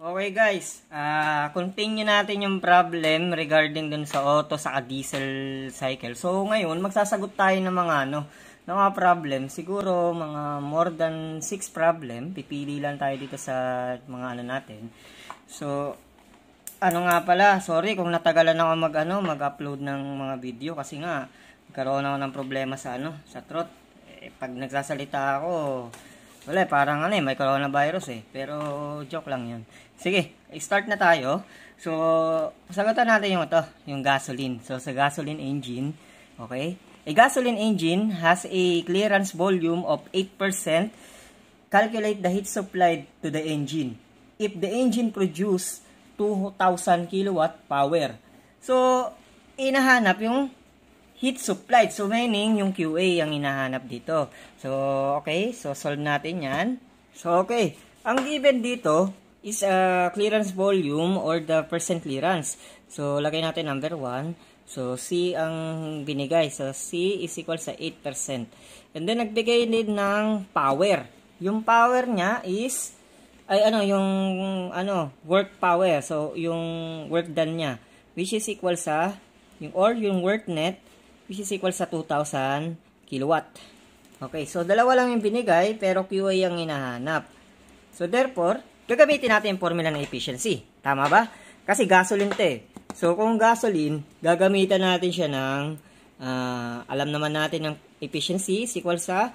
Okay guys, uh, continue natin yung problem regarding dun sa auto sa diesel cycle. So ngayon, magsasagot tayo ng mga ano, ng mga problem. Siguro mga more than 6 problem. Pipili lang tayo dito sa mga ano natin. So ano nga pala, sorry kung natagalan ako mag ano, mag-upload ng mga video kasi nga nagkaroon ako ng problema sa ano, sa throat. Eh, pag nagsasalita ako, wala, eh, parang ano eh, may coronavirus eh. Pero joke lang yun. Sige, start na tayo. So, sagutan natin yung ito, yung gasoline. So, sa gasoline engine, okay? A gasoline engine has a clearance volume of 8%. Calculate the heat supplied to the engine. If the engine produce 2,000 kilowatt power. So, inahanap yung heat supplied. So, meaning yung QA ang inahanap dito. So, okay. So, solve natin yan. So, okay. Ang given dito, is a clearance volume or the percent clearance. So, lagay natin number 1. So, C ang binigay. So, C is equal sa 8%. And then, nagbigay din ng power. Yung power niya is, ay ano, yung ano, work power. So, yung work done niya. Which is equal sa, yung, or yung work net, which is equal sa 2,000 kilowatt. Okay, so dalawa lang yung binigay, pero QA ang hinahanap. So, therefore, gagamitin natin yung formula ng efficiency. Tama ba? Kasi gasoline to eh. So, kung gasoline, gagamitan natin siya ng, uh, alam naman natin ng efficiency is equal sa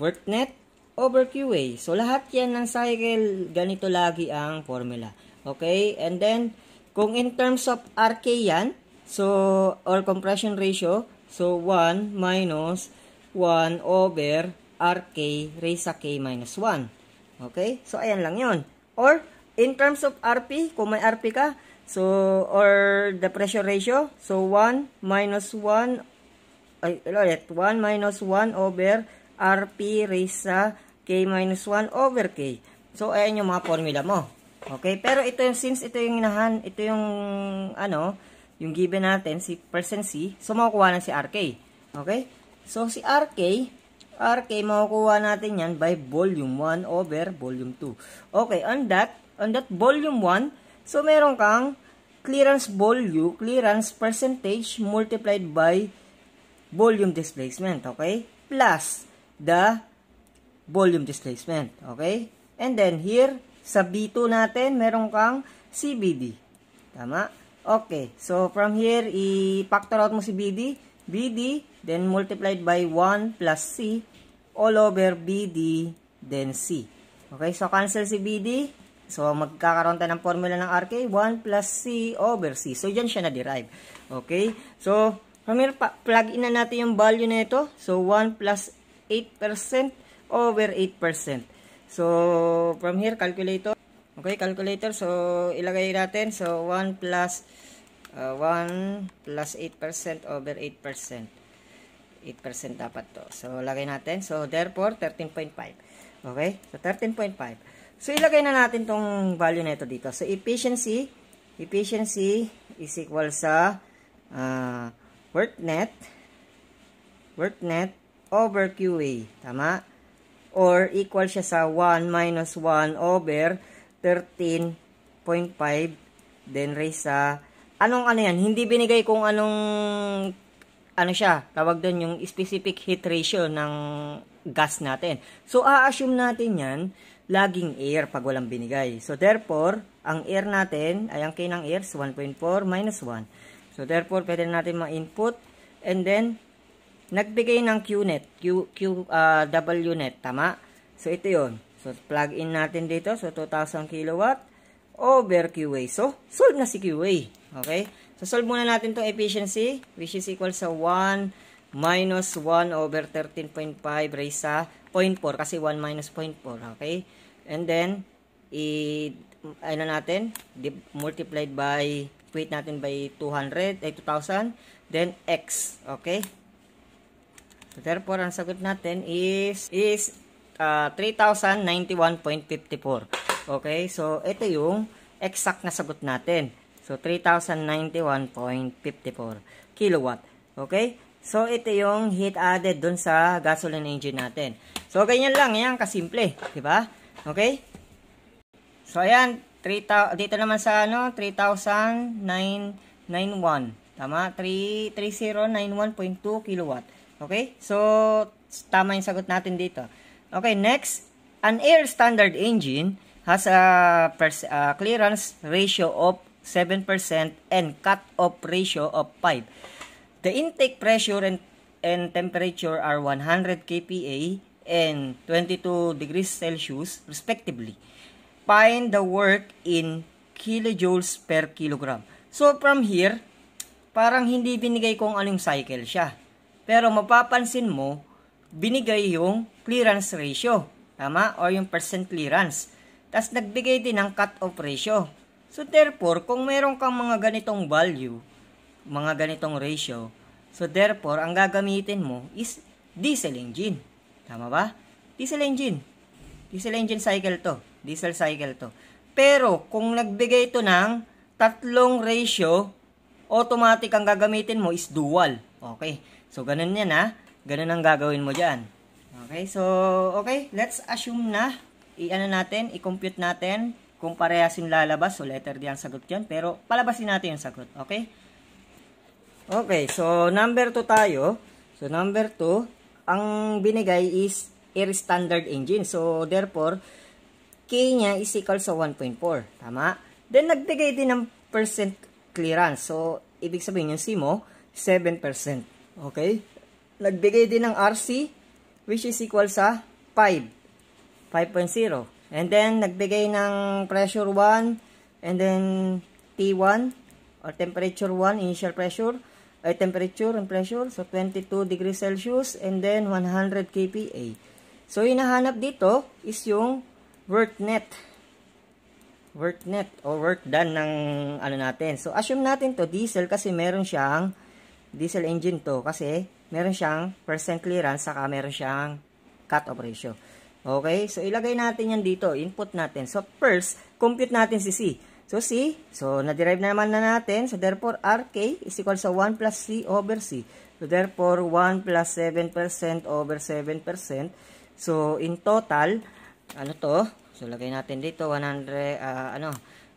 work net over QA. So, lahat yan ng cycle, ganito lagi ang formula. Okay? And then, kung in terms of RK yan, so, or compression ratio, so, 1 minus 1 over RK raised sa K minus 1. Okay? So, ayan lang yun. Or, in terms of RP, kung may RP ka, so, or the pressure ratio, so 1 minus 1, ay, ulit, 1 minus 1 over RP raised sa K minus 1 over K. So, ayan yung mga formula mo. Okay? Pero ito yung, since ito yung inahan, ito yung, ano, yung given natin, si percent C, so makukuha na si RK. Okay? So, si RK, RK, makukuha natin yan by volume 1 over volume 2. Okay, on that, on that volume 1, so meron kang clearance volume, clearance percentage multiplied by volume displacement, okay? Plus the volume displacement, okay? And then here, sa B2 natin, meron kang CBD. Tama? Okay, so from here, i-factor out mo si BD. BD then multiplied by 1 plus C all over BD, then C. Okay, so cancel si BD. So, magkakaroon tayo ng formula ng RK, 1 plus C over C. So, dyan siya na-derive. Okay, so, from plug in na natin yung value na ito. So, 1 plus 8% over 8%. So, from here, calculator. Okay, calculator. So, ilagay natin. So, 1 plus, uh, 1 plus 8% over 8%. 8% dapat to. So, lagay natin. So, therefore, 13.5. Okay? So, 13.5. So, ilagay na natin tong value na ito dito. So, efficiency, efficiency is equal sa uh, work net, work net over QA. Tama? Or, equal siya sa 1 minus 1 over 13.5 then raise sa anong ano yan, hindi binigay kung anong ano siya, tawag doon yung specific heat ratio ng gas natin. So, a-assume natin yan, laging air pag walang binigay. So, therefore, ang air natin, ay ang K ng air, 1.4 minus 1. So, therefore, pwede natin ma-input. And then, nagbigay ng QNet, Q, Q, uh, ah, WNet, tama? So, ito yon So, plug in natin dito. So, 2,000 kilowatt over QA. So, solve na si QA. Okay? solve muna natin itong efficiency, which is equal sa 1 minus 1 over 13.5 raised sa 0.4 kasi 1 minus 0.4. Okay? And then, i ano natin, multiplied by, equate natin by 200, ay 2,000, then x. Okay? So, therefore, ang sagot natin is, is uh, ah, 3,091.54. Okay? So, ito yung exact na sagot natin. So, 3,091.54 kilowatt. Okay? So, ito yung heat added dun sa gasoline engine natin. So, ganyan lang. Ayan, kasimple. ba? Diba? Okay? So, ayan. 3, dito naman sa ano, 3,991. Tama? 3,091.2 kilowatt. Okay? So, tama yung sagot natin dito. Okay, next. An air standard engine has a uh, clearance ratio of 7% and cut-off ratio of 5. The intake pressure and, and temperature are 100 kPa and 22 degrees Celsius respectively. Find the work in kilojoules per kilogram. So from here, parang hindi binigay kung anong cycle siya. Pero mapapansin mo, binigay yung clearance ratio. Tama? Or yung percent clearance. Tapos nagbigay din ng cut-off ratio. So therefore, kung meron kang mga ganitong value, mga ganitong ratio, so therefore, ang gagamitin mo is diesel engine. Tama ba? Diesel engine. Diesel engine cycle to. Diesel cycle to. Pero kung nagbigay ito ng tatlong ratio, automatic ang gagamitin mo is dual. Okay. So, ganun yan ha. Ganun ang gagawin mo dyan. Okay. So, okay. Let's assume na. I-ano natin. I-compute natin. Kung parehas yung lalabas, so letter D ang sagot yan. Pero palabasin natin yung sagot, okay? Okay, so number 2 tayo. So number 2, ang binigay is air standard engine. So therefore, K niya is equal sa 1.4. Tama? Then nagbigay din ng percent clearance. So ibig sabihin yung C mo, 7%. Okay? Nagbigay din ng RC, which is equal sa 5. 5.0. And then, nagbigay ng pressure 1 and then T1 or temperature 1, initial pressure, ay temperature and pressure. So, 22 degrees Celsius and then 100 kPa. So, hinahanap dito is yung work net. Work net or work done ng ano natin. So, assume natin to diesel kasi meron siyang diesel engine to kasi meron siyang percent clearance saka meron siyang cut-off ratio. Okay? So, ilagay natin yan dito. Input natin. So, first, compute natin si C. So, C. So, na-derive naman na natin. So, therefore, RK is equal sa 1 plus C over C. So, therefore, 1 plus 7% over 7%. So, in total, ano to? So, lagay natin dito, 100, uh, ah, ano,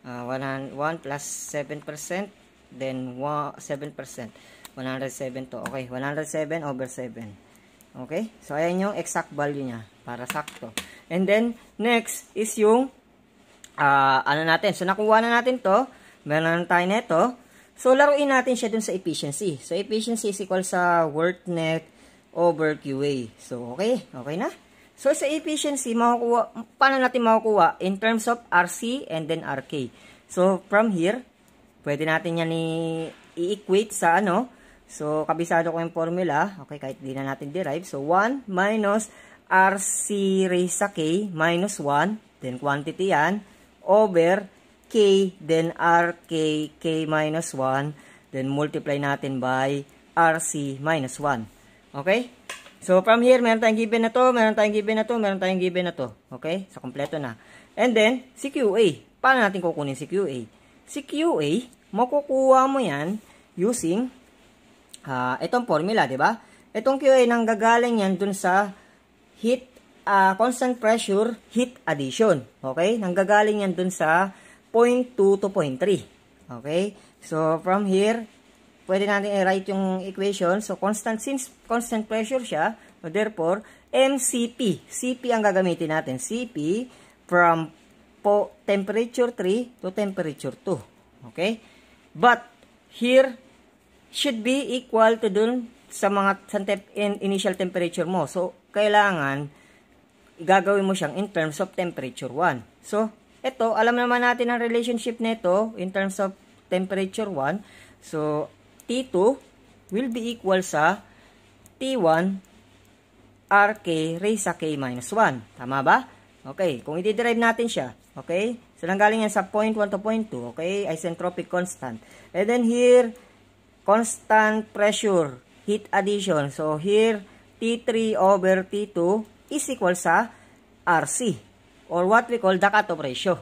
uh, 100, 1 plus 7%, then 1, 7%. 107 to. Okay, 107 over 7. Okay? So, ayan yung exact value niya para sakto. And then, next is yung uh, ano natin. So, nakuha na natin to. Meron na tayo nito. So, laruin natin siya dun sa efficiency. So, efficiency is equal sa work net over QA. So, okay. Okay na. So, sa efficiency, makukuha, paano natin makukuha? In terms of RC and then RK. So, from here, pwede natin yan i-equate sa ano. So, kabisado ko yung formula. Okay, kahit di na natin derive. So, 1 minus RC raised sa K minus 1, then quantity yan, over K, then RK, K minus 1, then multiply natin by RC minus 1. Okay? So, from here, meron tayong given na to, meron tayong given na to, meron tayong given na to. Okay? So, kompleto na. And then, si QA. Paano natin kukunin si QA? Si QA, makukuha mo yan using uh, itong formula, di ba? Itong QA nang gagaling yan dun sa heat uh, ah, constant pressure heat addition. Okay? Nanggagaling yan dun sa 0.2 to 0.3. Okay? So, from here, pwede natin i-write yung equation. So, constant, since constant pressure siya, so therefore, MCP. CP ang gagamitin natin. CP from po temperature 3 to temperature 2. Okay? But, here, should be equal to dun sa mga sa te initial temperature mo. So, kailangan gagawin mo siyang in terms of temperature 1. So, ito, alam naman natin ang relationship nito in terms of temperature 1. So, T2 will be equal sa T1 RK raised sa K minus 1. Tama ba? Okay, kung i-derive natin siya, okay? So, nanggaling yan sa point 1 to point 2, okay? Isentropic constant. And then here, constant pressure, heat addition. So, here, T3 over T2 is equal sa RC or what we call the cutoff ratio.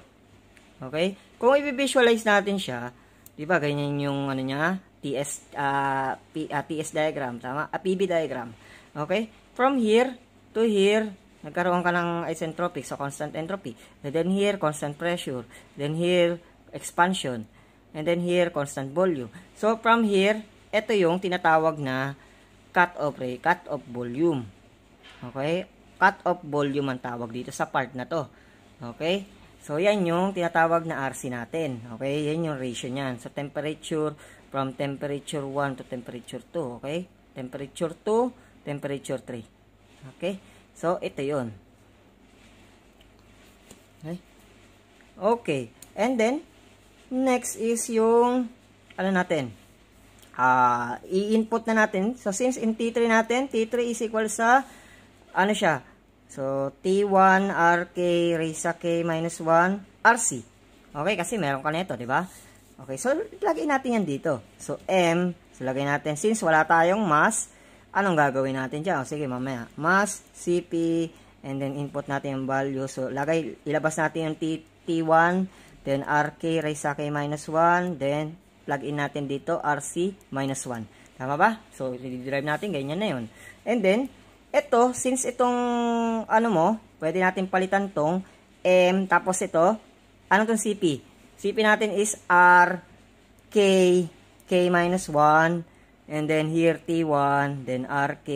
Okay? Kung i-visualize natin siya, 'di ba ganyan yung ano niya, TS uh, ah, P, uh, ah, TS diagram, tama? Uh, ah, PB diagram. Okay? From here to here, nagkaroon ka ng isentropic, so constant entropy. And then here, constant pressure. Then here, expansion. And then here, constant volume. So, from here, ito yung tinatawag na cut-off rate, cut-off volume. Okay? Cut-off volume ang tawag dito sa part na to. Okay? So, yan yung tinatawag na RC natin. Okay? Yan yung ratio niyan. So, temperature from temperature 1 to temperature 2. Okay? Temperature 2, temperature 3. Okay? So, ito yun. Okay? Okay. And then, next is yung, ano natin? uh, i-input na natin. So, since in T3 natin, T3 is equal sa, ano siya? So, T1 RK raise sa K minus 1 RC. Okay, kasi meron ka nito, di ba? Okay, so, lagay natin yan dito. So, M, so, lagay natin. Since wala tayong mass, anong gagawin natin dyan? O, oh, sige, mamaya. Mass, CP, and then input natin yung value. So, lagay, ilabas natin yung T, T1, then RK raise sa K minus 1, then plug in natin dito, RC minus 1. Tama ba? So, i-derive natin, ganyan na 'yon. And then, ito, since itong, ano mo, pwede natin palitan tong M, tapos ito, ano tong CP? CP natin is R, K, K minus 1, and then here T1, then RK,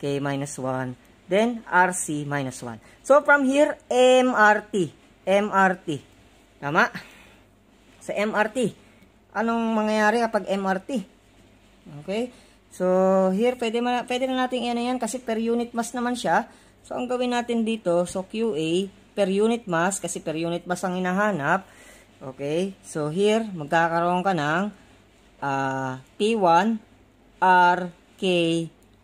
K minus 1, then RC minus 1. So, from here, MRT, MRT. Tama? Sa MRT, anong mangyayari kapag MRT. Okay? So, here, pwede, man, pwede na natin ano yan kasi per unit mass naman siya. So, ang gawin natin dito, so QA, per unit mass, kasi per unit mass ang hinahanap. Okay? So, here, magkakaroon ka ng uh, ah, P1 RK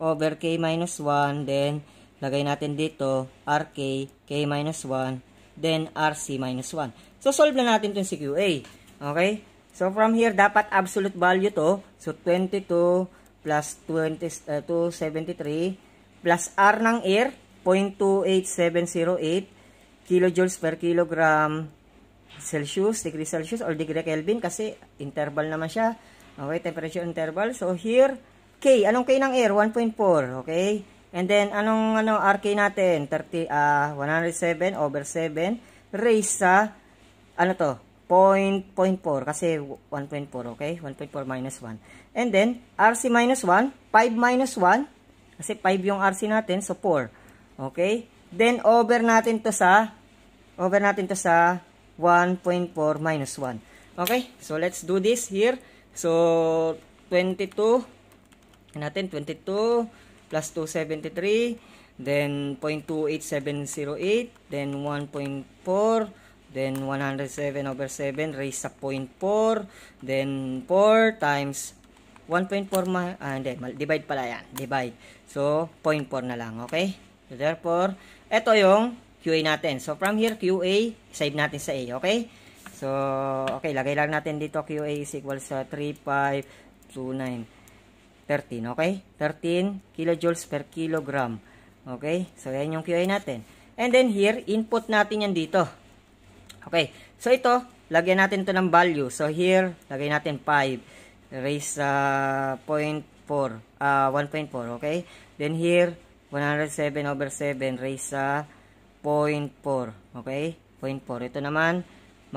over K minus 1, then lagay natin dito RK, K minus 1, then RC minus 1. So, solve na natin itong si QA. Okay? So, from here, dapat absolute value to. So, 22 plus 20, uh, 273 plus R ng air, 0.28708 kilojoules per kilogram Celsius, degree Celsius or degree Kelvin kasi interval naman siya. Okay, temperature interval. So, here, K. Anong K ng air? 1.4. Okay? And then, anong ano, RK natin? 30, uh, 107 over 7 raised sa, ano to? 0.4 kasi 1.4, okay? 1.4 minus 1. And then, RC minus 1, 5 minus 1, kasi 5 yung RC natin, so 4. Okay? Then, over natin to sa, over natin to sa 1.4 minus 1. Okay? So, let's do this here. So, 22, natin, 22 plus 273, then 0.28708, then 1.4, Then 107 over 7 raised sa 0.4. Then 4 times 1.4 ma ah, hindi, divide pala yan. Divide. So 0.4 na lang, okay? So therefore, ito yung QA natin. So from here QA, save natin sa A, okay? So okay, lagay lang natin dito QA is equal sa 3529. 13, okay? 13 kilojoules per kilogram. Okay? So, yan yung QA natin. And then here, input natin yan dito. Okay, so ito, lagyan natin to ng value. So here, lagay natin 5 raised uh, 0.4, uh, 1.4, okay? Then here, 107 over 7 Raise sa uh, 0.4, okay? 0.4. Ito naman,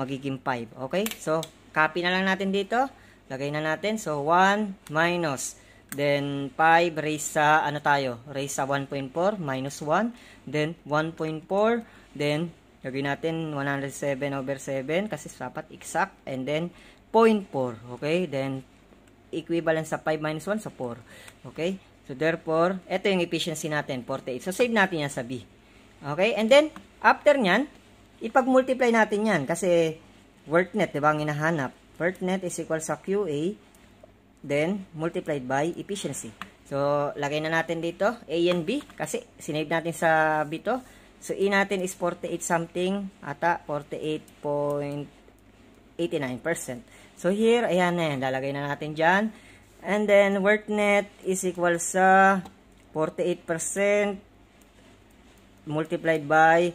magiging 5, okay? So, copy na lang natin dito. Lagay na natin. So, 1 minus Then, 5 raise sa, uh, ano tayo? Raise sa uh, 1.4 minus 1. Then, 1.4. Then, Gagawin natin 107 over 7 kasi dapat exact. And then, 0.4. Okay? Then, equivalent sa 5 minus 1, so 4. Okay? So, therefore, ito yung efficiency natin, 48. So, save natin yan sa B. Okay? And then, after nyan, ipag-multiply natin yan kasi WorkNet, di ba, ang hinahanap. net is equal sa QA then multiplied by efficiency. So, lagay na natin dito A and B kasi sinave natin sa B to. So, E natin is 48 something, ata 48.89%. So, here, ayan na yan. Lalagay na natin dyan. And then, work net is equal sa 48% multiplied by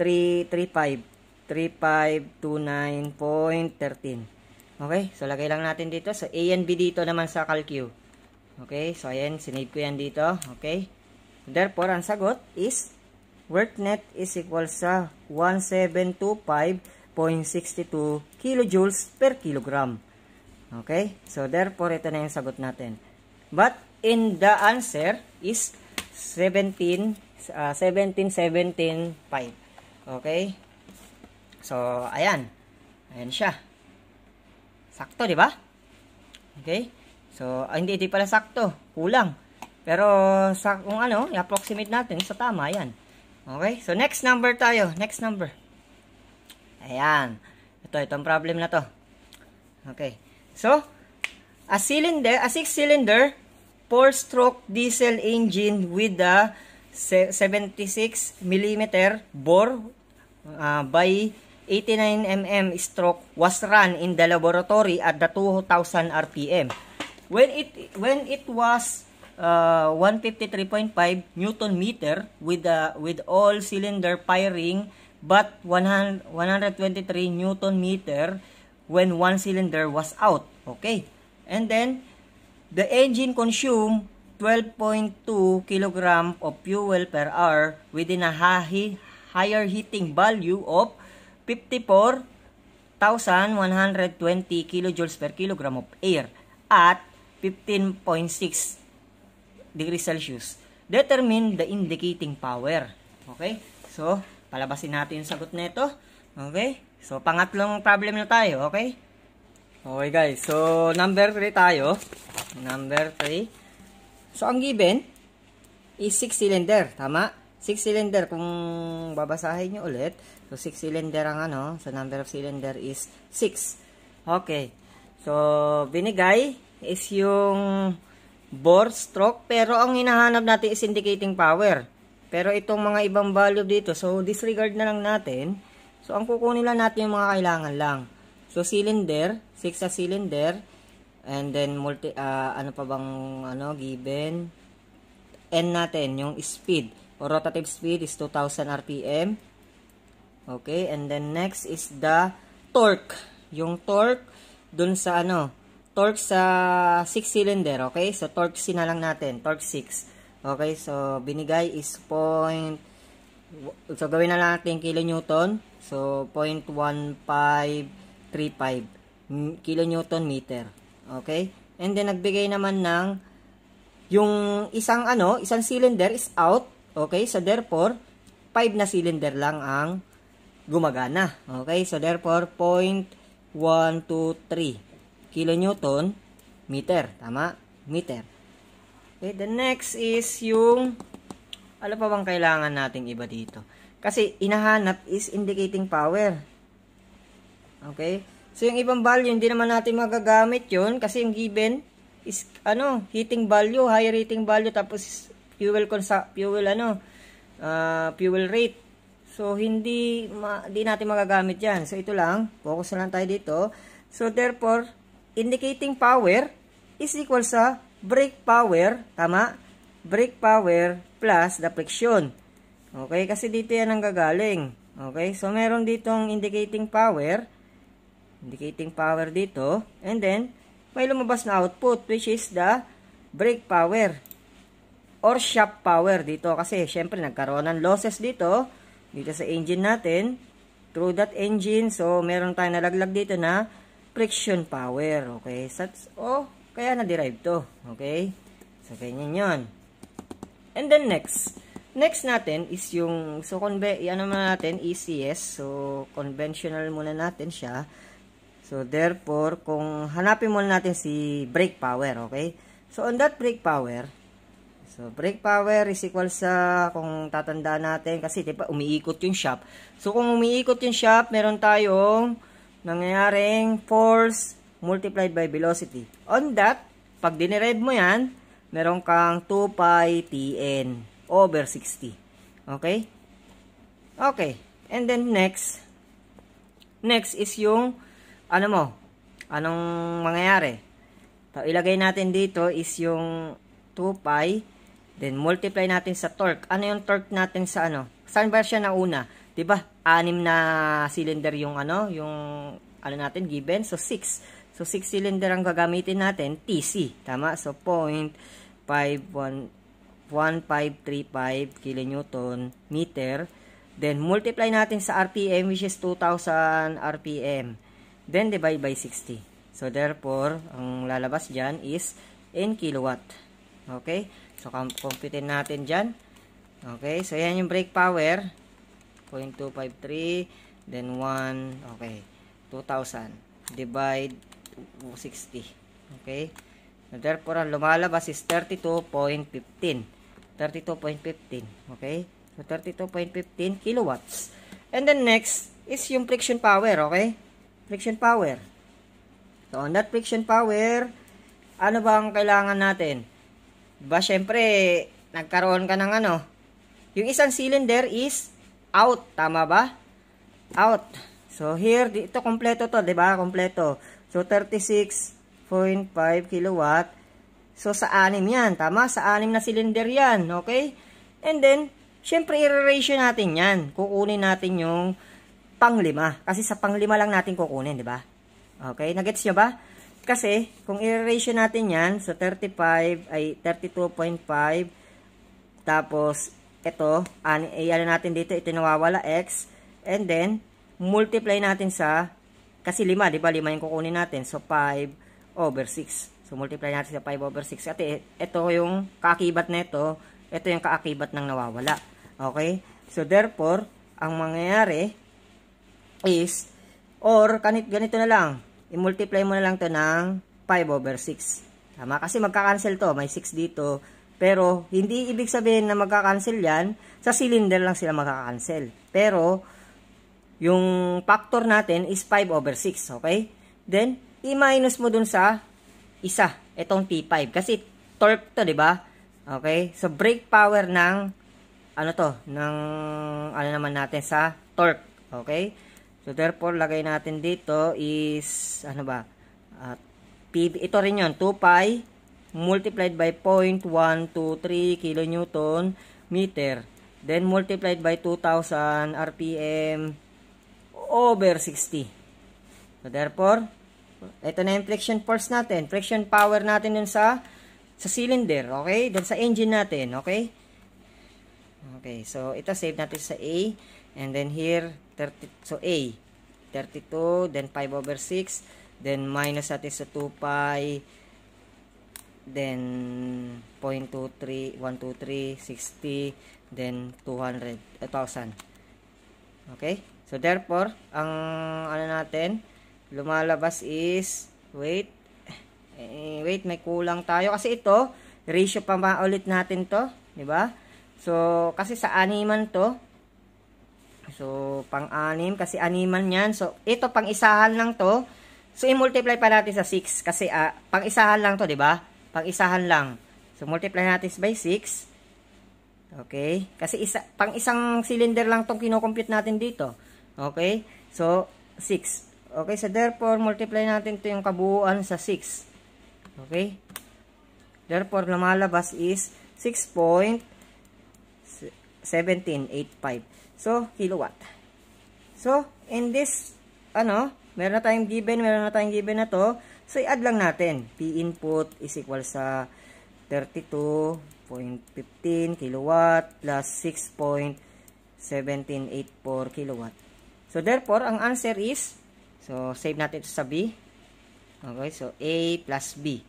335. 3529.13. Okay? So, lagay lang natin dito. So, A and B dito naman sa CalQ. Okay? So, ayan. Sinave ko yan dito. Okay? Therefore, ang sagot is work net is equal sa 1725.62 kilojoules per kilogram. Okay? So, therefore, ito na yung sagot natin. But, in the answer is 17, uh, Okay? So, ayan. Ayan siya. Sakto, di ba? Okay? So, hindi, hindi pala sakto. Kulang. Pero, sa, kung ano, i-approximate natin sa tama, yan. Okay? So, next number tayo. Next number. Ayan. Ito, itong problem na to. Okay. So, a cylinder, a six-cylinder, four-stroke diesel engine with a 76 mm bore uh, by 89 mm stroke was run in the laboratory at the 2000 rpm. When it when it was uh, 153.5 Newton meter with the uh, with all cylinder firing but 100, 123 Newton meter when one cylinder was out. Okay. And then the engine consume 12.2 kilogram of fuel per hour within a high, higher heating value of 54,120 kilojoules per kilogram of air at 15.6 degrees Celsius. Determine the indicating power. Okay? So, palabasin natin yung sagot nito. Okay? So, pangatlong problem na tayo. Okay? Okay guys. So, number 3 tayo. Number 3. So, ang given is 6 cylinder. Tama? 6 cylinder. Kung babasahin nyo ulit. So, 6 cylinder ang ano. So, number of cylinder is 6. Okay. So, binigay is yung bore stroke. Pero ang hinahanap natin is indicating power. Pero itong mga ibang value dito, so disregard na lang natin. So ang kukunin lang natin yung mga kailangan lang. So cylinder, 6 sa cylinder, and then multi, uh, ano pa bang ano, given, n natin, yung speed, o rotative speed is 2000 RPM. Okay, and then next is the torque. Yung torque, dun sa ano, torque sa 6-cylinder, okay? So, torque C na lang natin, torque 6. Okay, so, binigay is point, so, gawin na lang natin kilonewton, So, 0.1535 kilonewton meter. Okay? And then, nagbigay naman ng, yung isang ano, isang cylinder is out. Okay? So, therefore, 5 na cylinder lang ang gumagana. Okay? So, therefore, 0.123 kilonewton meter. Tama? Meter. Okay, eh, the next is yung, ano pa bang kailangan nating iba dito? Kasi inahanap is indicating power. Okay? So, yung ibang value, hindi naman natin magagamit yon kasi yung given is, ano, heating value, higher heating value, tapos fuel, fuel, ano, uh, fuel rate. So, hindi, ma, hindi natin magagamit yan. So, ito lang. Focus na lang tayo dito. So, therefore, indicating power is equal sa brake power, tama? Brake power plus the friction. Okay, kasi dito yan ang gagaling. Okay, so meron dito ang indicating power, indicating power dito, and then, may lumabas na output, which is the brake power, or shaft power dito, kasi syempre nagkaroon ng losses dito, dito sa engine natin, through that engine, so meron tayong nalaglag dito na friction power. Okay? That's, oh, kaya na-derive to. Okay? So, ganyan yun. And then next, next natin is yung, so, conve, ano muna natin, ECS. So, conventional muna natin siya. So, therefore, kung hanapin muna natin si brake power, okay? So, on that brake power, so, brake power is equal sa, kung tatandaan natin, kasi, diba, umiikot yung shop. So, kung umiikot yung shop, meron tayong, nangyayaring force multiplied by velocity. On that, pag dinerive mo yan, meron kang 2 pi Tn over 60. Okay? Okay. And then next, next is yung, ano mo, anong mangyayari? Ilagay natin dito is yung 2 pi, then multiply natin sa torque. Ano yung torque natin sa ano? Saan ba siya nauna? Diba? anim na cylinder yung ano, yung ano natin given. So 6. So 6 cylinder ang gagamitin natin, TC, tama? So 0.1535 kilonewton meter. Then multiply natin sa RPM which is 2000 RPM. Then divide by 60. So therefore, ang lalabas diyan is in kilowatt. Okay? So computin natin diyan. Okay? So yan yung brake power. 0.253 then 1 okay 2,000 divide 60 okay so, therefore ang lumalabas is 32.15 32.15 okay so 32.15 kilowatts and then next is yung friction power okay friction power so on that friction power ano bang kailangan natin ba syempre nagkaroon ka ng ano yung isang cylinder is out. Tama ba? Out. So, here, dito kompleto to, di ba? Kompleto. So, 36.5 kilowatt. So, sa anim yan. Tama? Sa anim na cylinder yan. Okay? And then, syempre, i-ratio natin yan. Kukunin natin yung panglima. Kasi sa panglima lang natin kukunin, di ba? Okay? Nagets nyo ba? Kasi, kung i-ratio natin yan, so 35 ay 32.5 tapos ito, ano, ano natin dito, ito nawawala, x. And then, multiply natin sa, kasi 5, di ba? 5 yung kukunin natin. So, 5 over 6. So, multiply natin sa 5 over 6. At ito yung kaakibat na ito, ito yung kaakibat ng nawawala. Okay? So, therefore, ang mangyayari is, or ganito na lang, i-multiply mo na lang to ng 5 over 6. Tama? Kasi magka-cancel to. May 6 dito, pero, hindi ibig sabihin na magka-cancel yan. Sa cylinder lang sila magka-cancel. Pero, yung factor natin is 5 over 6. Okay? Then, i-minus mo dun sa isa. Itong P5. Kasi, torque to, di ba? Okay? So, brake power ng, ano to, ng, ano naman natin sa torque. Okay? So, therefore, lagay natin dito is, ano ba? Uh, P, ito rin yun, 2 pi multiplied by 0.123 kilonewton meter. Then multiplied by 2,000 RPM over 60. So therefore, ito na yung friction force natin. Friction power natin dun sa, sa cylinder. Okay? Dun sa engine natin. Okay? Okay. So ito save natin sa A. And then here, 30, so A. 32, then 5 over 6. Then minus natin sa 2 pi then 0.23 123 60 then 200 1000 okay so therefore ang ano natin lumalabas is wait eh, wait may kulang tayo kasi ito ratio pa ba ulit natin to di ba so kasi sa animan to so pang anim kasi animan yan so ito pang isahan lang to so i-multiply pa natin sa 6 kasi uh, ah, pang isahan lang to di ba pang-isahan lang. So, multiply natin by 6. Okay? Kasi isa, pang-isang cylinder lang itong kinocompute natin dito. Okay? So, 6. Okay? So, therefore, multiply natin ito yung kabuuan sa 6. Okay? Therefore, lumalabas is 6.1785. So, kilowatt. So, in this, ano, meron na tayong given, meron na tayong given na to. So, i-add lang natin. P input is equal sa 32.15 kilowatt plus 6.1784 kilowatt. So, therefore, ang answer is, so, save natin ito sa B. Okay, so, A plus B.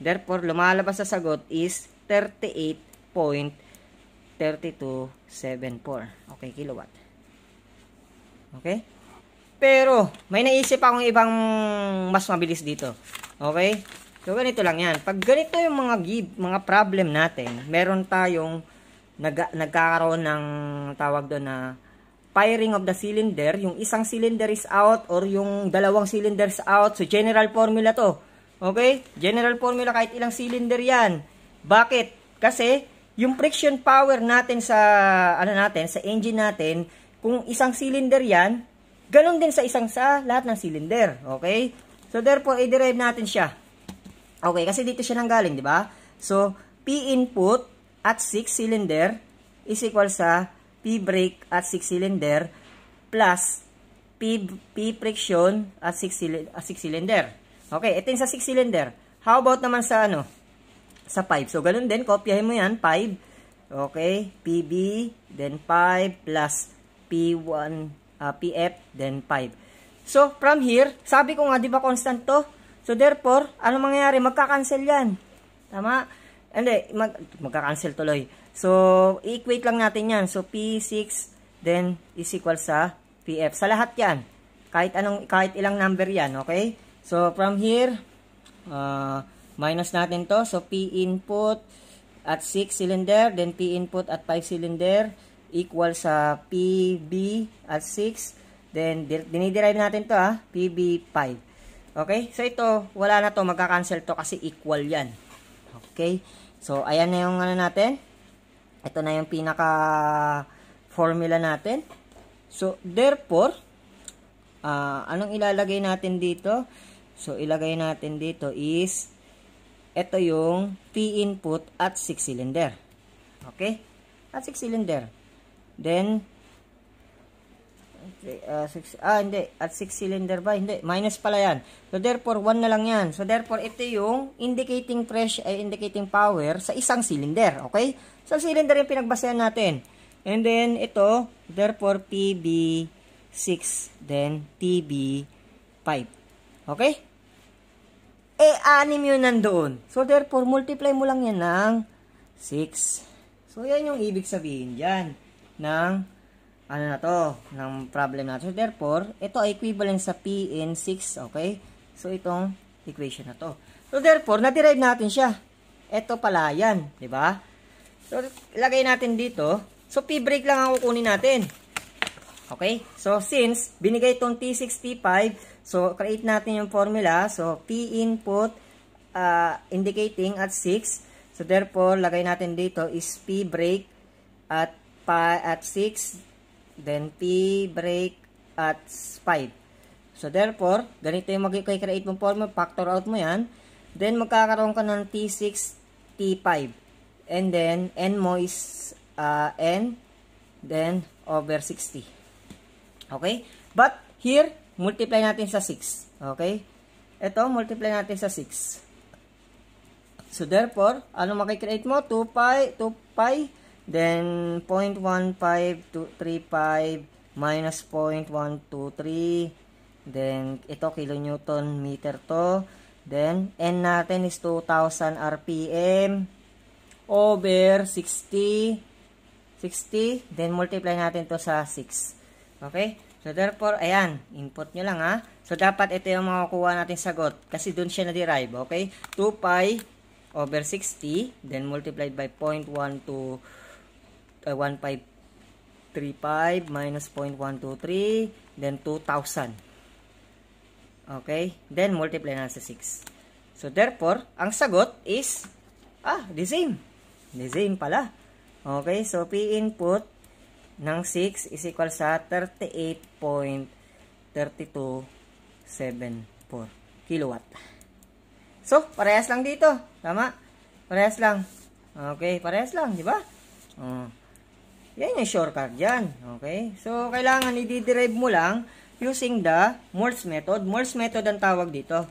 Therefore, lumalabas sa sagot is 38.3274. Okay, kilowatt. Okay? Pero, may naisip akong ibang mas mabilis dito. Okay? So, ganito lang yan. Pag ganito yung mga, give, mga problem natin, meron tayong nag, nagkakaroon ng tawag doon na firing of the cylinder. Yung isang cylinder is out or yung dalawang cylinders out. So, general formula to. Okay? General formula kahit ilang cylinder yan. Bakit? Kasi, yung friction power natin sa, ano natin, sa engine natin, kung isang cylinder yan, Ganon din sa isang sa lahat ng cylinder. Okay? So, therefore, i-derive natin siya. Okay, kasi dito siya nanggaling, di ba? So, P input at 6 cylinder is equal sa P brake at 6 cylinder plus P, P friction at 6 cylinder, Okay, ito yung sa 6 cylinder. How about naman sa ano? Sa 5. So, ganun din. Kopyahin mo yan. 5. Okay. PB. Then 5 plus P1 uh, ah, PF, then 5. So, from here, sabi ko nga, di ba constant to? So, therefore, ano mangyayari? Magka-cancel yan. Tama? Hindi, mag magka-cancel tuloy. So, i-equate lang natin yan. So, P6, then, is equal sa PF. Sa lahat yan. Kahit, anong, kahit ilang number yan, okay? So, from here, uh, minus natin to. So, P input at 6 cylinder, then P input at 5 cylinder, equal sa PB at 6. Then, diniderive natin to ha, PB 5. Okay? So, ito, wala na to, magka-cancel to kasi equal yan. Okay? So, ayan na yung ano natin. Ito na yung pinaka-formula natin. So, therefore, uh, anong ilalagay natin dito? So, ilagay natin dito is, ito yung P input at 6 cylinder. Okay? At 6 cylinder. Then, uh, six, ah, hindi. At 6 cylinder ba? Hindi. Minus pala yan. So, therefore, 1 na lang yan. So, therefore, ito yung indicating pressure, ay eh, indicating power sa isang cylinder. Okay? So, cylinder yung pinagbasehan natin. And then, ito, therefore, PB6, then PB5. Okay? Eh, anim yun nandoon. So, therefore, multiply mo lang yan ng 6. So, yan yung ibig sabihin dyan ng ano na to, ng problem na to. So, therefore, ito ay equivalent sa pn 6, okay? So, itong equation na to. So, therefore, na-derive natin siya. Ito pala yan, di ba? So, ilagay natin dito. So, P-break lang ang kukunin natin. Okay? So, since binigay itong T6, T5, so, create natin yung formula. So, P input uh, indicating at 6. So, therefore, lagay natin dito is P break at pi at 6, then P break at 5. So, therefore, ganito yung mag-create mong formula, factor out mo yan. Then, magkakaroon ka ng T6, T5. And then, N mo is uh, N, then over 60. Okay? But, here, multiply natin sa 6. Okay? Ito, multiply natin sa 6. So, therefore, ano makikreate mo? 2 pi, 2 pi, Then, 0.15235 minus 0.123. Then, ito, kilonewton meter to. Then, N natin is 2,000 RPM over 60. 60. Then, multiply natin to sa 6. Okay? So, therefore, ayan. Input nyo lang, ha? So, dapat ito yung makukuha natin sagot. Kasi dun siya na-derive. Okay? 2 pi over 60. Then, multiplied by 0.1 uh, 1535 minus 0.123 then 2000 okay then multiply na sa 6 so therefore ang sagot is ah the same the same pala okay so P input ng 6 is equal sa 38.3274 kilowatt so parehas lang dito tama parehas lang okay parehas lang di ba oh. Yan yung shortcut dyan. Okay? So, kailangan i-derive mo lang using the Morse method. Morse method ang tawag dito.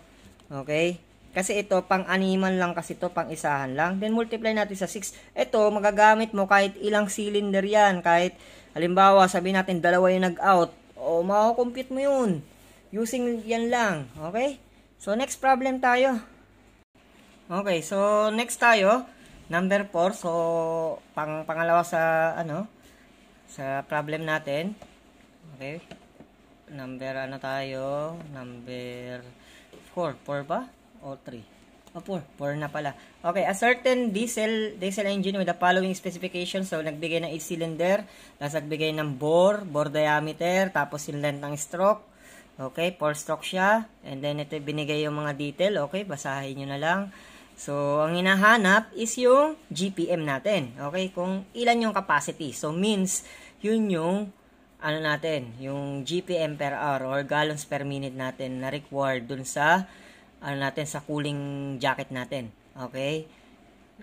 Okay? Kasi ito, pang animal lang kasi ito, pang-isahan lang. Then, multiply natin sa 6. Ito, magagamit mo kahit ilang cylinder yan. Kahit, halimbawa, sabi natin, dalawa yung nag-out. O, makakompute mo yun. Using yan lang. Okay? So, next problem tayo. Okay, so, next tayo. Number 4. So, pang pangalawa sa, ano, sa problem natin okay number ano tayo number 4 4 ba o 3 o 4 4 na pala okay a certain diesel diesel engine with the following specifications so nagbigay ng 8 cylinder tapos nagbigay ng bore bore diameter tapos yung length ng stroke okay 4 stroke siya and then ito binigay yung mga detail okay basahin nyo na lang So, ang hinahanap is yung GPM natin. Okay? Kung ilan yung capacity. So, means, yun yung ano natin, yung GPM per hour or gallons per minute natin na required dun sa ano natin sa cooling jacket natin. Okay?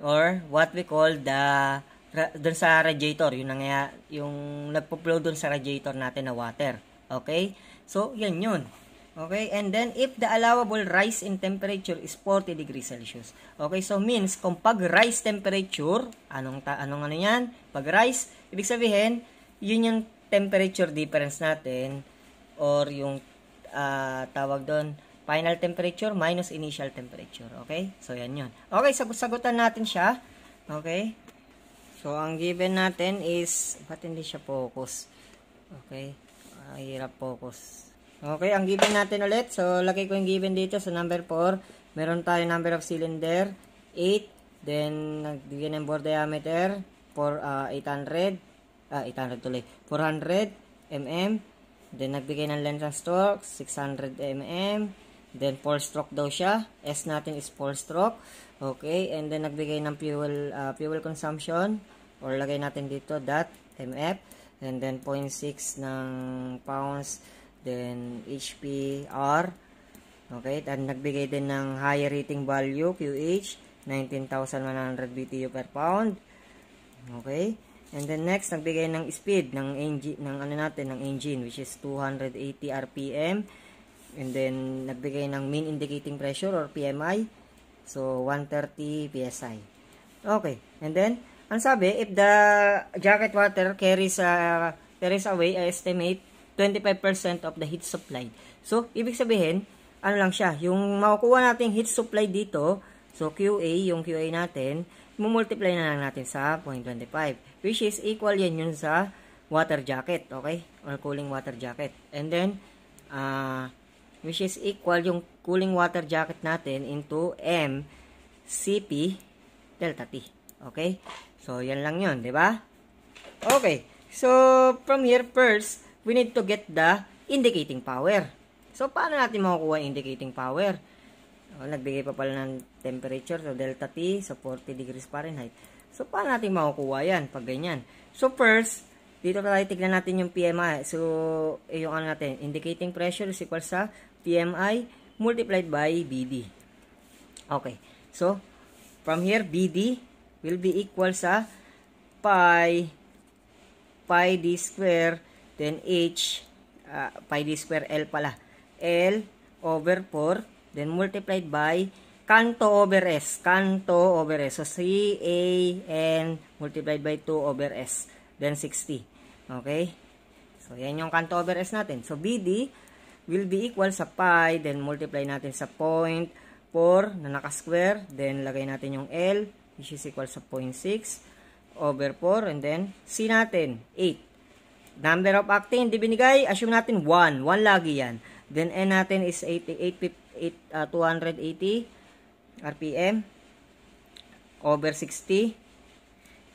Or what we call the doon sa radiator, yung nangyaya, yung nagpo-flow doon sa radiator natin na water. Okay? So, yan yun. Okay, and then if the allowable rise in temperature is 40 degrees Celsius. Okay, so means kung pag rise temperature, anong ta anong ano 'yan? Pag rise, ibig sabihin, 'yun yung temperature difference natin or yung uh, tawag doon, final temperature minus initial temperature. Okay? So 'yan 'yun. Okay, sagutan natin siya. Okay? So ang given natin is, ba't hindi siya focus? Okay? Uh, hirap focus. Okay, ang given natin ulit. So, lagay ko yung given dito sa number 4. Meron tayo number of cylinder, 8. Then, nagbigyan ng bore diameter, for uh, 800. Ah, 800 ah, tuloy. 400 mm. Then, nagbigay ng length and stroke, 600 mm. Then, 4 stroke daw siya. S natin is 4 stroke. Okay, and then nagbigay ng fuel, uh, fuel consumption. Or lagay natin dito, that, MF. And then, 0.6 ng pounds then HPR. Okay, at nagbigay din ng high rating value, QH, 19,100 BTU per pound. Okay, and then next, nagbigay ng speed ng engine, ng ano natin, ng engine, which is 280 RPM. And then, nagbigay ng mean indicating pressure or PMI. So, 130 PSI. Okay, and then, ang sabi, if the jacket water carries, uh, carries away, I estimate 25% of the heat supplied. So, ibig sabihin, ano lang siya, yung makukuha nating heat supply dito, so QA, yung QA natin, mumultiply na lang natin sa 0.25, which is equal yan yun sa water jacket, okay? Or cooling water jacket. And then, uh, which is equal yung cooling water jacket natin into M CP delta T. Okay? So, yan lang yun, di ba? Okay. So, from here first, we need to get the indicating power. So, paano natin makukuha ang indicating power? O, oh, nagbigay pa pala ng temperature, so delta T, so 40 degrees Fahrenheit. So, paano natin makukuha yan pag ganyan? So, first, dito tayo tignan natin yung PMI. So, eh, yung ano natin, indicating pressure is equal sa PMI multiplied by BD. Okay. So, from here, BD will be equal sa pi pi d square Then H, uh, pi d square L pala. L over 4, then multiplied by canto over S. Canto over S. So 3 N multiplied by 2 over S. Then 60. Okay? So yan yung canto over S natin. So BD will be equal sa pi, then multiply natin sa point 4 na naka-square, then lagay natin yung L, which is equal sa point 6 over 4, and then C natin, 8. Number of octane, di binigay, assume natin 1. 1 lagi yan. Then N natin is 88, 280 RPM over 60.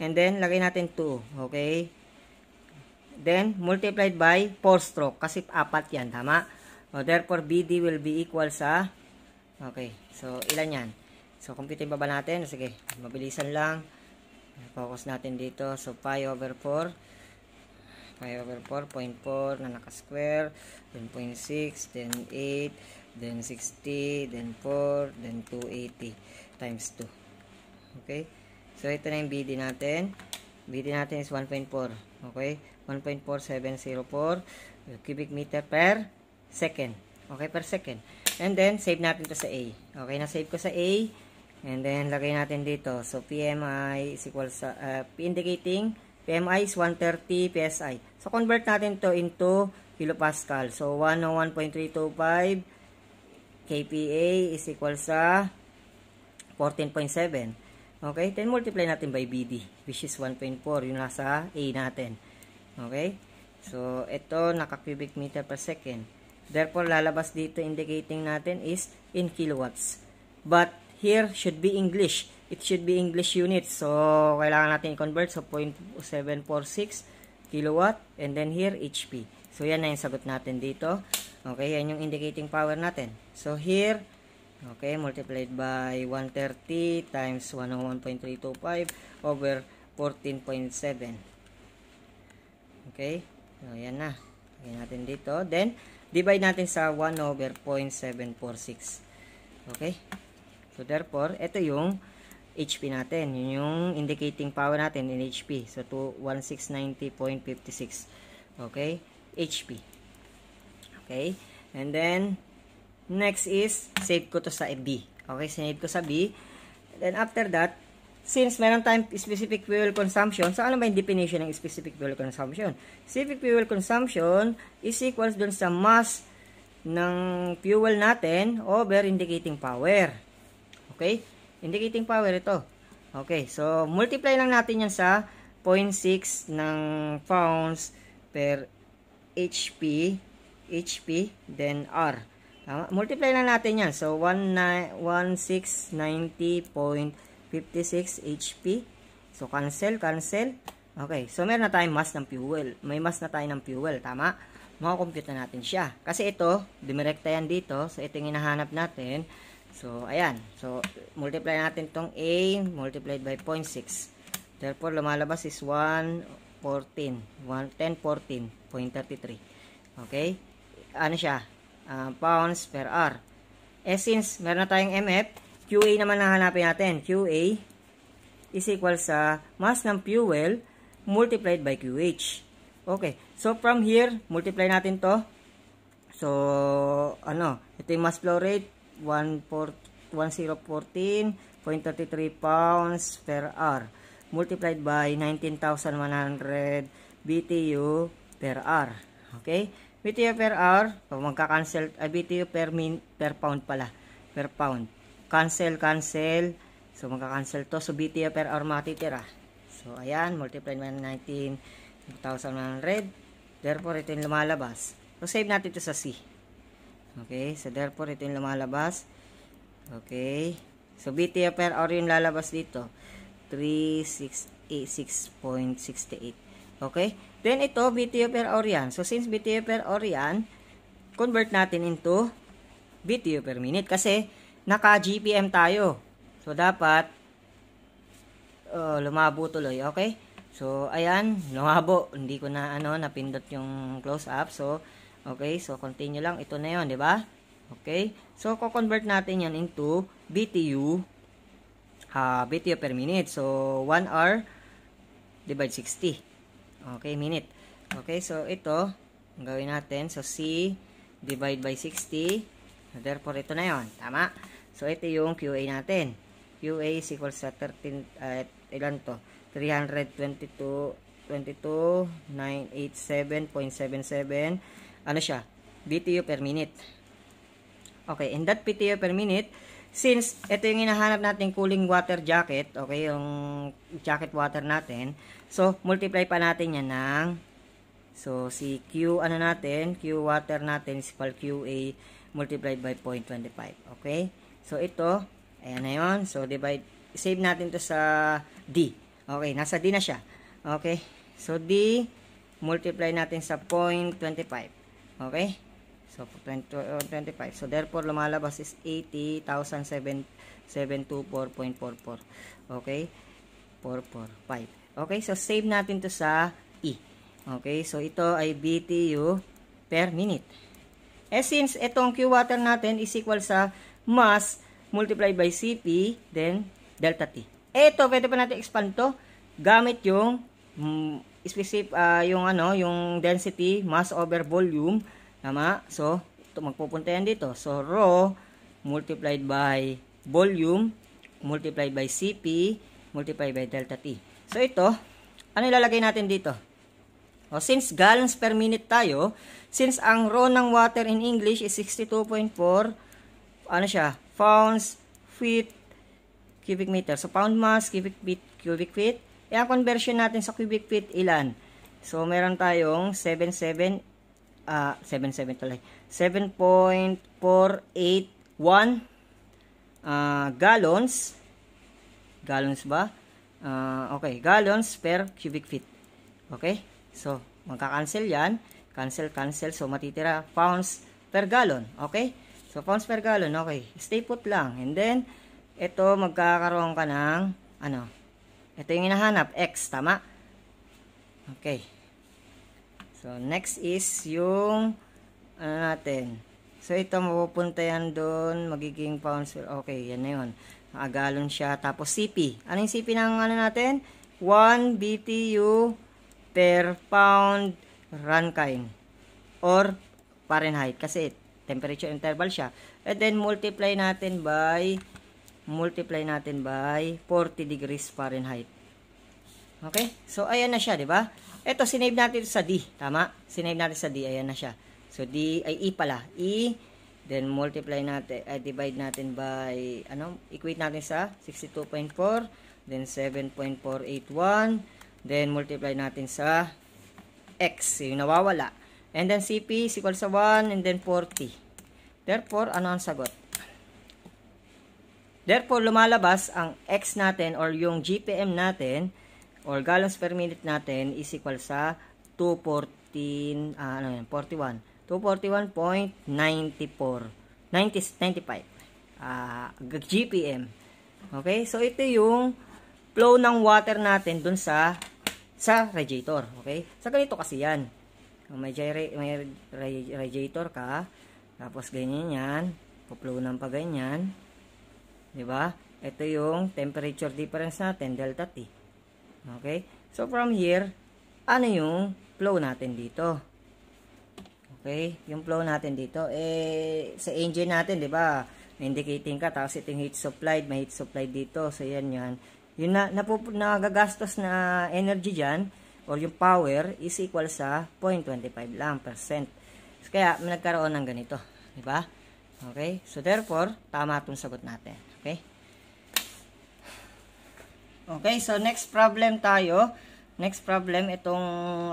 And then, lagay natin 2. Okay? Then, multiplied by 4 stroke. Kasi apat yan. Tama? So, therefore, BD will be equal sa Okay. So, ilan yan? So, compute yung baba natin. Sige. Mabilisan lang. Focus natin dito. So, pi over 4. 5 over 4, 0.4 na naka-square, then 0.6, then 8, then 60, then 4, then 280 times 2. Okay? So, ito na yung BD natin. BD natin is 1.4. Okay? 1.4704 cubic meter per second. Okay? Per second. And then, save natin to sa A. Okay? Na-save ko sa A. And then, lagay natin dito. So, PMI is equal sa, uh, indicating PMI is 130 PSI. So, convert natin to into kilopascal. So, 101.325 kPa is equal sa 14.7. Okay? Then, multiply natin by BD, which is 1.4. Yung nasa A natin. Okay? So, ito, naka cubic meter per second. Therefore, lalabas dito indicating natin is in kilowatts. But, here should be English it should be English units. So, kailangan natin i-convert. So, 0.746 kilowatt. And then here, HP. So, yan na yung sagot natin dito. Okay, yan yung indicating power natin. So, here, okay, multiplied by 130 times 101.325 over 14.7. Okay, so, yan na. Lagyan natin dito. Then, divide natin sa 1 over 0.746. Okay, so therefore, ito yung HP natin. Yun yung indicating power natin in HP. So, 1690.56. Okay? HP. Okay? And then, next is, save ko to sa B. Okay? Save ko sa B. then, after that, since meron tayong specific fuel consumption, so ano ba yung definition ng specific fuel consumption? Specific fuel consumption is equals dun sa mass ng fuel natin over indicating power. Okay? indicating power ito. Okay, so multiply lang natin yan sa 0.6 ng pounds per HP, HP, then R. Tama? Multiply lang natin yan. So, 1690.56 HP. So, cancel, cancel. Okay, so meron na tayong mass ng fuel. May mass na tayo ng fuel, tama? Makakompute na natin siya. Kasi ito, dumirekta yan dito. So, ito yung hinahanap natin. So, ayan. So, multiply natin tong A multiplied by 0.6. Therefore, lumalabas is 114. 110.14.33. Okay? Ano siya? Uh, pounds per R. Eh, since meron na tayong MF, QA naman na hanapin natin. QA is equal sa mass ng fuel multiplied by QH. Okay. So, from here, multiply natin to. So, ano, ito yung mass flow rate 1014.33 pounds per hour multiplied by 19,100 BTU per hour. Okay? BTU per hour, magka-cancel, uh, BTU per, min, per pound pala. Per pound. Cancel, cancel. So, magka-cancel to. So, BTU per hour matitira. So, ayan. Multiplied by 19,100. Therefore, ito yung lumalabas. So, save natin ito sa C. Okay, so therefore ito yung lumalabas. Okay. So BTF per hour yung lalabas dito. 3686.68. Okay? Then ito BTU per hour yan. So since BTU per hour yan, convert natin into BTU per minute kasi naka GPM tayo. So dapat uh, lumabo tuloy, okay? So ayan, lumabo. Hindi ko na ano napindot yung close up. So Okay, so continue lang. Ito na yon di ba? Okay, so co-convert natin yan into BTU, uh, BTU per minute. So, 1 hour divide 60. Okay, minute. Okay, so ito, ang gawin natin, so C divide by 60. Therefore, ito na yon Tama. So, ito yung QA natin. QA is equals sa 13, uh, ilan to? 322, 22,987.77 ano siya, BTU per minute. Okay, and that BTU per minute, since ito yung hinahanap natin cooling water jacket, okay, yung jacket water natin, so multiply pa natin yan ng, so si Q ano natin, Q water natin is equal QA multiplied by 0.25, okay? So ito, ayan na yun, so divide, save natin to sa D, okay, nasa D na siya, okay? So D, multiply natin sa 0.25, Okay? So, 20, uh, 25. So, therefore, lumalabas is 80,724.44. Okay? 445. Okay? So, save natin to sa E. Okay? So, ito ay BTU per minute. Eh, since itong Q water natin is equal sa mass multiplied by CP, then delta T. Ito, pwede pa natin expand to gamit yung mm, specific uh, ah, yung ano, yung density mass over volume, tama? So, ito magpupunta yan dito. So, rho multiplied by volume multiplied by CP multiplied by delta T. So, ito, ano ilalagay natin dito? O, since gallons per minute tayo, since ang rho ng water in English is 62.4, ano siya, pounds, feet, cubic meter. So, pound mass, cubic feet, cubic feet, E ang conversion natin sa cubic feet ilan? So meron tayong 77 ah uh, 77 tuloy. 7.481 uh, ah, gallons gallons ba? Uh, okay, gallons per cubic feet. Okay? So, magka-cancel yan. Cancel, cancel. So, matitira pounds per gallon. Okay? So, pounds per gallon. Okay. Stay put lang. And then, ito, magkakaroon ka ng, ano, ito yung hinahanap, x, tama? Okay. So, next is yung, ano natin, So, ito mapupunta yan doon. Magiging pounds Okay, yan na yun. Agalon siya. Tapos, CP. Ano yung CP ng ano natin? 1 BTU per pound Rankine. Or Fahrenheit. Kasi, temperature interval siya. And then, multiply natin by multiply natin by 40 degrees Fahrenheit. Okay? So, ayan na siya, di ba? Ito, sinave natin sa D. Tama? Sinave natin sa D. Ayan na siya. So, D, ay E pala. E, then multiply natin, ay divide natin by, ano, equate natin sa 62.4, then 7.481, then multiply natin sa X, yung nawawala. And then CP is equal sa 1, and then 40. Therefore, ano ang sagot? Therefore, lumalabas ang X natin or yung GPM natin or gallons per minute natin is equal sa 214, uh, ah, ano yan, 41. 241.94. 90, ah Uh, GPM. Okay? So, ito yung flow ng water natin dun sa sa radiator. Okay? Sa ganito kasi yan. May, gyri, may radiator ka. Tapos, ganyan yan. po flow ng pa ganyan. Di ba? Ito yung temperature difference natin, delta T. Okay? So, from here, ano yung flow natin dito? Okay? Yung flow natin dito, eh, sa engine natin, di ba? Indicating ka, tapos ito yung heat supplied, may heat supplied dito. So, yan yan. Yung na, napup, nagagastos na energy dyan, or yung power, is equal sa 0.25 lang percent. So, kaya, nagkaroon ng ganito. Di ba? Okay? So, therefore, tama itong sagot natin. Okay, so next problem tayo. Next problem, itong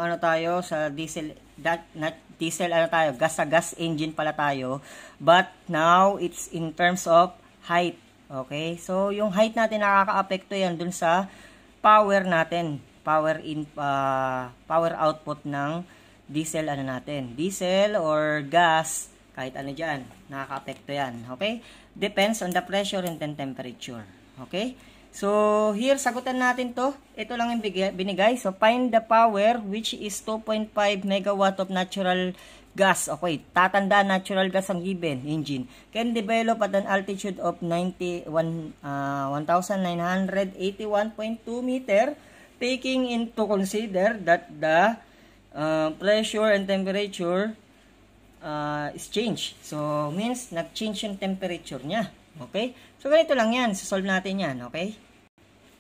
ano tayo sa diesel, that, not diesel ano tayo, gas sa gas engine pala tayo. But now, it's in terms of height. Okay, so yung height natin nakaka-apekto yan dun sa power natin. Power in, uh, power output ng diesel ano natin. Diesel or gas, kahit ano dyan, nakaka-apekto yan. Okay, depends on the pressure and then temperature. Okay, So, here, sagutan natin to. Ito lang yung binigay. So, find the power which is 2.5 megawatt of natural gas. Okay, tatanda natural gas ang given engine. Can develop at an altitude of 91, uh, 1,981.2 meter taking into consider that the uh, pressure and temperature uh, is changed. So, means nag-change yung temperature niya. Okay? So, ganito lang yan. Sasolve natin yan. Okay?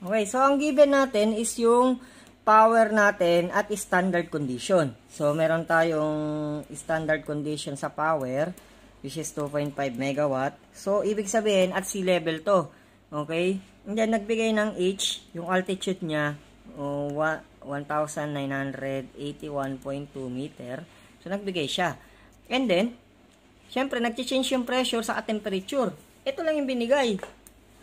Okay. So, ang given natin is yung power natin at standard condition. So, meron tayong standard condition sa power which is 2.5 megawatt. So, ibig sabihin at sea level to. Okay? And then, nagbigay ng H, yung altitude niya, oh, 1,981.2 meter. So, nagbigay siya. And then, syempre, nag-change yung pressure sa temperature. Ito lang yung binigay.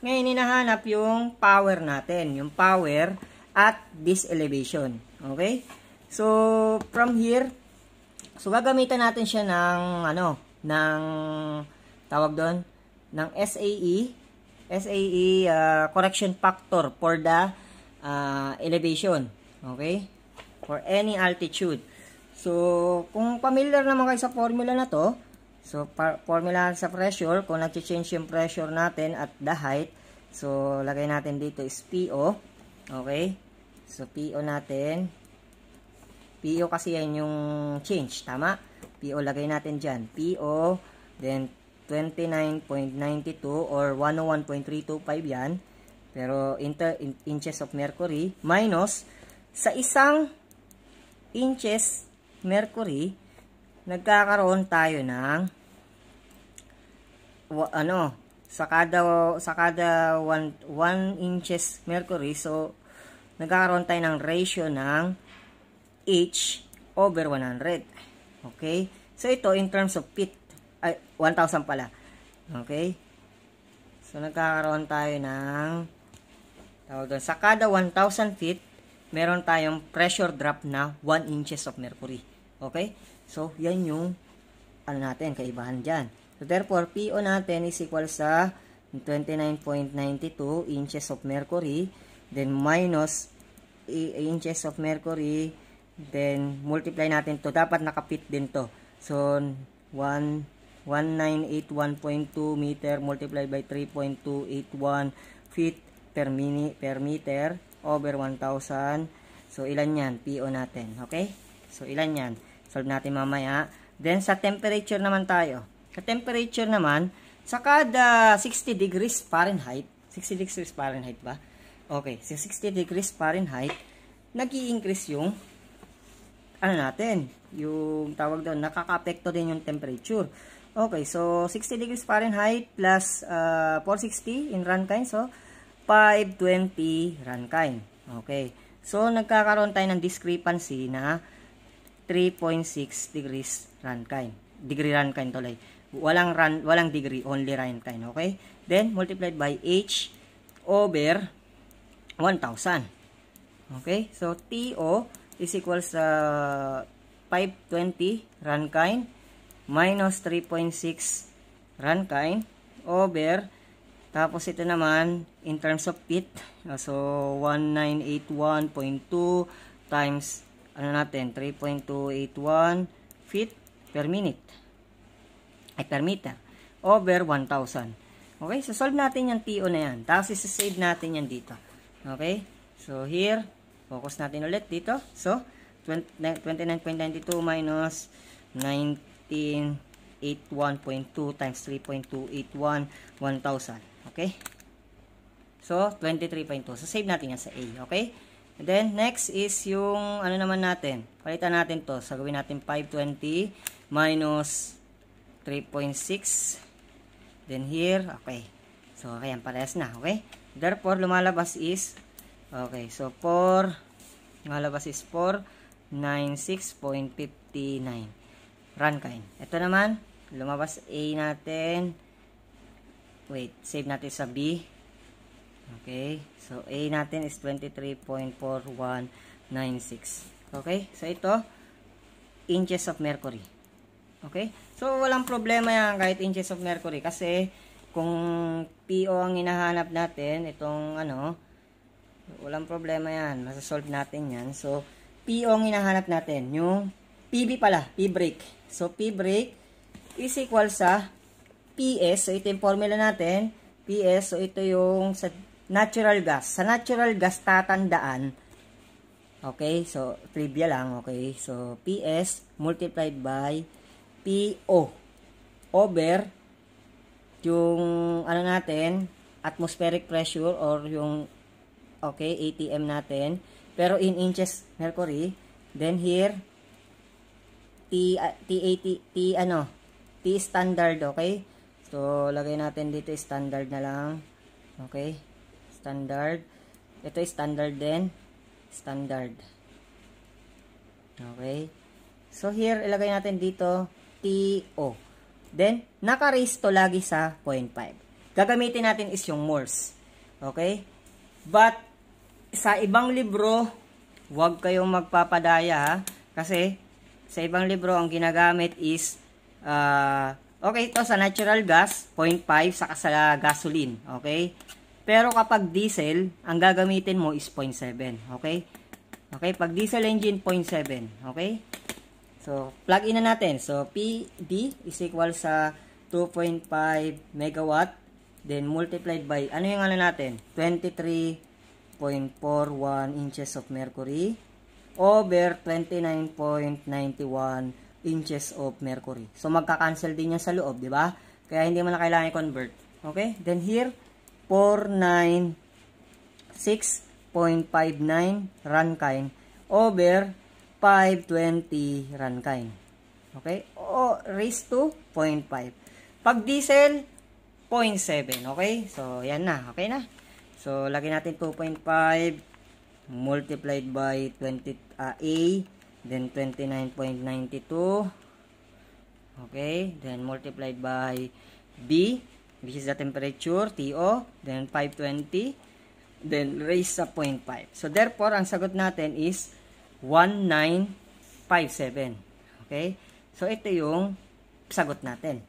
Ngayon, hinahanap yung power natin. Yung power at this elevation. Okay? So, from here, so gagamitan natin siya ng, ano, ng, tawag doon, ng SAE, SAE uh, correction factor for the uh, elevation. Okay? For any altitude. So, kung familiar naman kayo sa formula na to, So, formula sa pressure, kung nag-change yung pressure natin at the height, so, lagay natin dito is PO. Okay? So, PO natin. PO kasi yan yung change. Tama? PO lagay natin dyan. PO, then 29.92 or 101.325 yan. Pero inter, in, inches of mercury minus sa isang inches mercury, nagkakaroon tayo ng ano, sa kada, sa kada 1 inches mercury, so, nagkakaroon tayo ng ratio ng H over 100. Okay? So, ito in terms of feet, ay, 1,000 pala. Okay? So, nagkakaroon tayo ng tawag doon. Sa kada 1,000 feet, meron tayong pressure drop na 1 inches of mercury. Okay? So, yan yung ano natin, kaibahan diyan So, therefore, PO natin is equal sa 29.92 inches of mercury, then minus inches of mercury, then multiply natin to dapat nakapit din to. So, 1, 1981.2 meter multiplied by 3.281 feet per, mini, per meter over 1,000. So, ilan yan? PO natin. Okay? So, ilan yan? Solve natin mamaya. Then, sa temperature naman tayo. Sa temperature naman, sa kada 60 degrees Fahrenheit, 60 degrees Fahrenheit ba? Okay, sa 60 degrees Fahrenheit, nag increase yung ano natin, yung tawag doon, nakaka-apekto din yung temperature. Okay, so 60 degrees Fahrenheit plus uh, ah, 460 in Rankine, so 520 Rankine. Okay, so nagkakaroon tayo ng discrepancy na 3.6 degrees Rankine. Degree Rankine tuloy. Walang run, walang degree, only Rankine, okay? Then multiplied by H over 1,000. Okay? So TO is equals uh, 520 Rankine minus 3.6 Rankine over tapos ito naman in terms of feet uh, so 1981.2 times ano natin 3.281 feet per minute per over 1,000. Okay, so solve natin yung TO na yan. Tapos isa-save natin yan dito. Okay, so here, focus natin ulit dito. So, 29.92 minus 1981.2 times 3.281, 1,000. Okay, so 23.2. So, save natin yan sa A. Okay, And then next is yung ano naman natin. Palitan natin to. So, gawin natin 520 minus 3.6 then here okay so ayan parehas na okay therefore lumalabas is okay so 4 lumalabas is 4 run kain ito naman lumabas A natin wait save natin sa B okay so A natin is 23.4196 okay so ito inches of mercury okay So, walang problema yan kahit inches of mercury. Kasi, kung PO ang hinahanap natin, itong ano, walang problema yan. Masasolve natin yan. So, PO ang hinahanap natin. Yung PB pala, P-break. So, P-break is equal sa PS. So, ito yung formula natin. PS. So, ito yung sa natural gas. Sa natural gas, tatandaan. Okay? So, trivia lang. Okay? So, PS multiplied by PO over yung ano natin atmospheric pressure or yung okay ATM natin pero in inches mercury then here T ah, T, A, T, T ano T standard okay so lagay natin dito standard na lang okay standard ito standard din standard okay so here ilagay natin dito TO. Then, naka-raise to lagi sa 0.5. Gagamitin natin is yung Morse. Okay? But, sa ibang libro, huwag kayong magpapadaya ha. Kasi, sa ibang libro, ang ginagamit is, uh, okay, ito sa natural gas, 0.5, saka sa gasoline. Okay? Pero kapag diesel, ang gagamitin mo is 0.7. Okay? Okay, pag diesel engine, 0.7. Okay? So, plug in na natin. So, PB is equal sa 2.5 megawatt. Then, multiplied by, ano yung ano natin? 23.41 inches of mercury over 29.91 inches of mercury. So, magka-cancel din yan sa loob, di ba? Kaya, hindi mo na kailangan i-convert. Okay? Then, here, 496.59 Rankine over 520 Rankine. Eh. Okay? O raised to 0.5. Pag diesel, 0.7. Okay? So, yan na. Okay na? So, lagi natin 2.5 multiplied by 20, uh, ah, A. Then, 29.92. Okay? Then, multiplied by B. Which is the temperature, TO. Then, 520. Then, raise sa 0.5. So, therefore, ang sagot natin is 1957. Okay? So, ito yung sagot natin.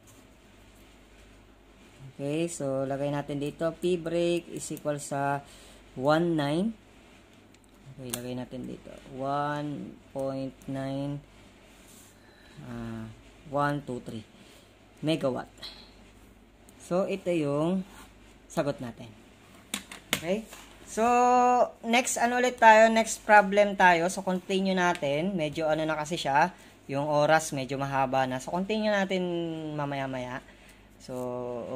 Okay? So, lagay natin dito. P break is equal sa 19. Okay, lagay natin dito. 1.9 uh, 123 megawatt. So, ito yung sagot natin. Okay? So, next ano ulit tayo, next problem tayo. So, continue natin. Medyo ano na kasi siya, yung oras medyo mahaba na. So, continue natin mamaya-maya. So,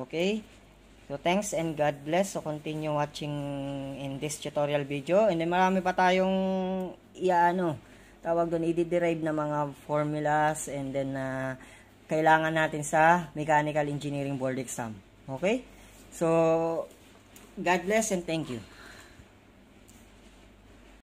okay. So, thanks and God bless. So, continue watching in this tutorial video. And then, marami pa tayong, iaano, tawag doon, i-derive na mga formulas and then, uh, kailangan natin sa Mechanical Engineering Board Exam. Okay? So, God bless and thank you.